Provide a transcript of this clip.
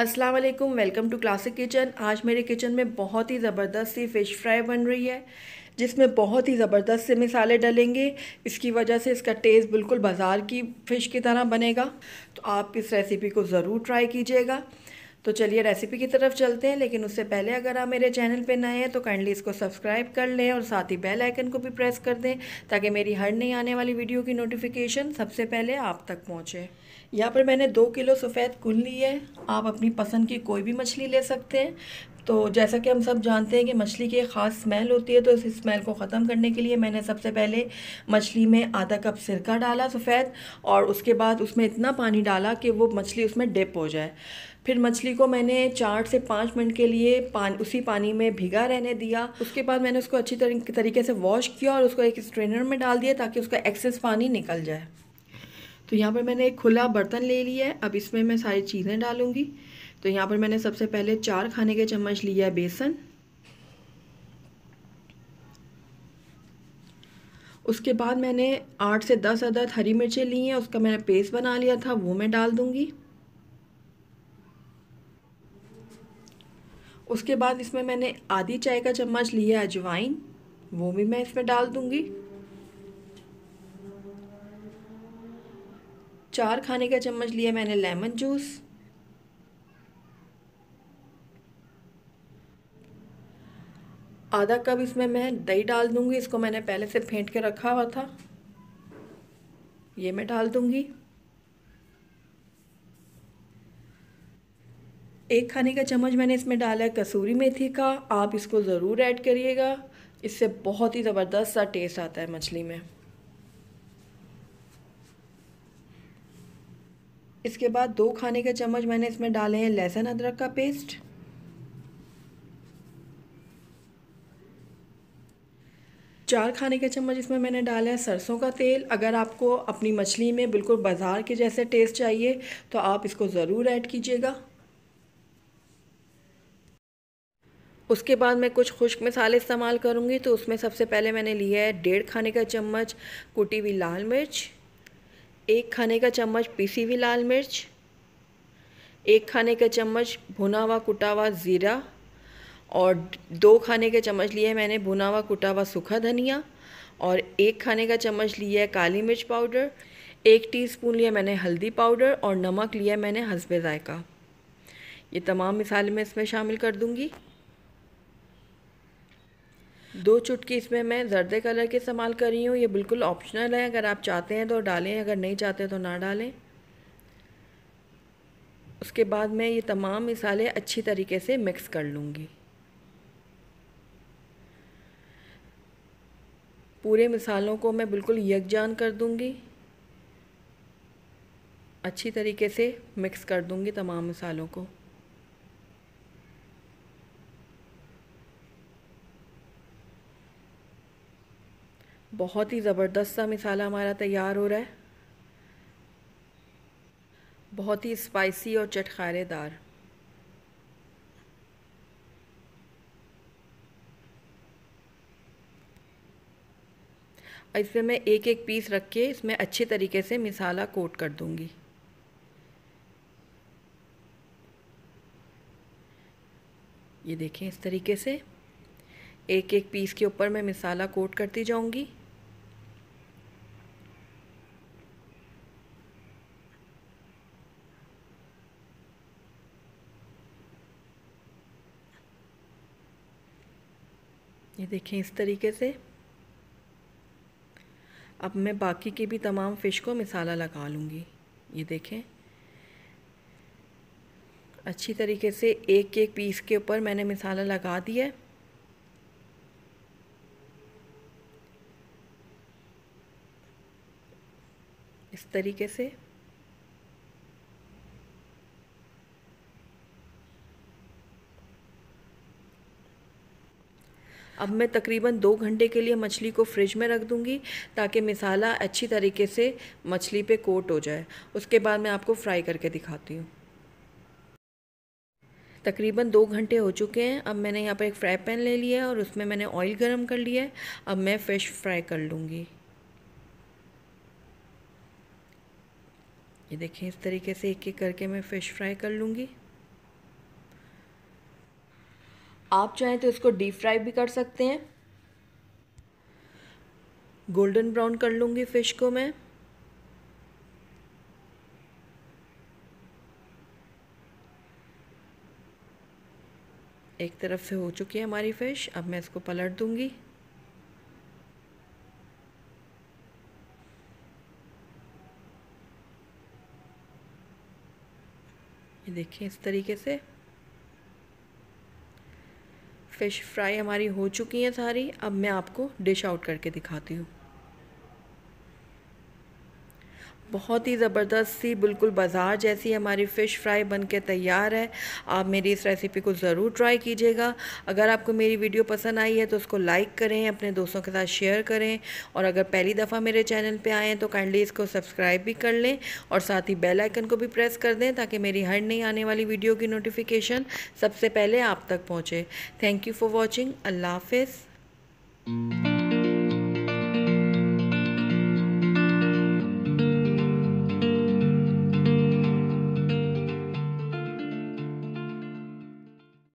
अस्सलाम वालेकुम welcome to classic kitchen आज मेरे किचन में बहुत ही ज़बरदस्त सी फ़िश फ्राई बन रही है जिसमें बहुत ही ज़बरदस्त से मिसाले डलेंगे इसकी वजह से इसका टेस्ट बिल्कुल बाज़ार की फ़िश की तरह बनेगा तो आप इस रेसिपी को ज़रूर ट्राई कीजिएगा तो चलिए रेसिपी की तरफ चलते हैं लेकिन उससे पहले अगर आप मेरे चैनल पर नए हैं तो काइंडली इसको सब्सक्राइब कर लें और साथ ही बेल आइकन को भी प्रेस कर दें ताकि मेरी हर नई आने वाली वीडियो की नोटिफिकेशन सबसे पहले आप तक पहुँचे यहाँ पर मैंने दो किलो सफ़ेद कुल ली है आप अपनी पसंद की कोई भी मछली ले सकते हैं तो जैसा कि हम सब जानते हैं कि मछली की ख़ास स्मेल होती है तो इस स्मेल को ख़त्म करने के लिए मैंने सबसे पहले मछली में आधा कप सिरका डाला सफ़ेद और उसके बाद उसमें इतना पानी डाला कि वो मछली उसमें डिप हो जाए फिर मछली को मैंने चार से पाँच मिनट के लिए पान उसी पानी में भिगा रहने दिया उसके बाद मैंने उसको अच्छी तरीके से वॉश किया और उसको एक स्ट्रेनर में डाल दिया ताकि उसका एक्सेस पानी निकल जाए तो यहाँ पर मैंने एक खुला बर्तन ले लिया है अब इसमें मैं सारी चीज़ें डालूँगी तो यहाँ पर मैंने सबसे पहले चार खाने के चम्मच लिया है बेसन उसके बाद मैंने आठ से दस अदद हरी मिर्चें ली हैं उसका मैंने पेस्ट बना लिया था वो मैं डाल दूंगी उसके बाद इसमें मैंने आधी चाय का चम्मच लिया अजवाइन वो भी मैं इसमें डाल दूंगी चार खाने का चम्मच लिया मैंने लेमन जूस आधा कप इसमें मैं दही डाल दूंगी इसको मैंने पहले से फेंट के रखा हुआ था ये मैं डाल दूंगी एक खाने का चम्मच मैंने इसमें डाला है कसूरी मेथी का आप इसको ज़रूर ऐड करिएगा इससे बहुत ही ज़बरदस्त सा टेस्ट आता है मछली में इसके बाद दो खाने के चम्मच मैंने इसमें डाले हैं लहसुन अदरक का पेस्ट चार खाने के चम्मच इसमें मैंने डाला है सरसों का तेल अगर आपको अपनी मछली में बिल्कुल बाज़ार के जैसे टेस्ट चाहिए तो आप इसको ज़रूर ऐड कीजिएगा उसके बाद मैं कुछ खुश्क मसाले इस्तेमाल करूँगी तो उसमें सबसे पहले मैंने लिया है डेढ़ खाने का चम्मच कुटी हुई लाल मिर्च एक खाने का चम्मच पीसी हुई लाल मिर्च एक खाने का चम्मच भुना हुआ कुटा हुआ ज़ीरा और दो खाने के चम्मच लिए मैंने भुना हुआ कुटा हुआ सूखा धनिया और एक खाने का चम्मच लिया है काली मिर्च पाउडर एक टीस्पून लिया मैंने हल्दी पाउडर और नमक लिया मैंने हसबे ज़ायका ये तमाम मिसाले मैं इसमें शामिल कर दूँगी दो चुटकी इसमें मैं जर्दे कलर के इस्तेमाल कर रही हूँ ये बिल्कुल ऑप्शनल है अगर आप चाहते हैं तो डालें अगर नहीं चाहते तो ना डालें उसके बाद मैं ये तमाम मिसाले अच्छी तरीके से मिक्स कर लूँगी पूरे मिसालों को मैं बिल्कुल यकजान कर दूँगी अच्छी तरीके से मिक्स कर दूँगी तमाम मिसालों को बहुत ही ज़बरदस्त सा मिसाला हमारा तैयार हो रहा है बहुत ही स्पाइसी और चटखारेदार इसमें मैं एक एक पीस रख के इसमें अच्छे तरीके से मिसाला कोट कर दूंगी ये देखें इस तरीके से एक एक पीस के ऊपर मैं मिसाला कोट करती जाऊंगी ये देखें इस तरीके से अब मैं बाकी के भी तमाम फ़िश को मिसाला लगा लूँगी ये देखें अच्छी तरीके से एक एक पीस के ऊपर मैंने मिसाला लगा दिया है इस तरीके से अब मैं तकरीबन दो घंटे के लिए मछली को फ्रिज में रख दूँगी ताकि मिसाला अच्छी तरीके से मछली पे कोट हो जाए उसके बाद मैं आपको फ्राई करके दिखाती हूँ तकरीबन दो घंटे हो चुके हैं अब मैंने यहाँ पर एक फ्राई पैन ले लिया है और उसमें मैंने ऑयल गर्म कर लिया है अब मैं फ़िश फ्राई कर लूँगी ये देखें इस तरीके से एक एक करके मैं फ़िश फ्राई कर लूँगी आप चाहें तो इसको डीप फ्राई भी कर सकते हैं गोल्डन ब्राउन कर लूँगी फ़िश को मैं एक तरफ से हो चुकी है हमारी फ़िश अब मैं इसको पलट दूंगी ये देखिए इस तरीके से फ़िश फ्राई हमारी हो चुकी हैं सारी अब मैं आपको डिश आउट करके दिखाती हूँ बहुत ही ज़बरदस्त सी बिल्कुल बाज़ार जैसी हमारी फ़िश फ्राई बन के तैयार है आप मेरी इस रेसिपी को ज़रूर ट्राई कीजिएगा अगर आपको मेरी वीडियो पसंद आई है तो उसको लाइक करें अपने दोस्तों के साथ शेयर करें और अगर पहली दफ़ा मेरे चैनल पर आएँ तो काइंडली इसको सब्सक्राइब भी कर लें और साथ ही बेलाइकन को भी प्रेस कर दें ताकि मेरी हर नई आने वाली वीडियो की नोटिफिकेशन सबसे पहले आप तक पहुँचे थैंक यू फॉर वॉचिंग अल्लाह हाफिज़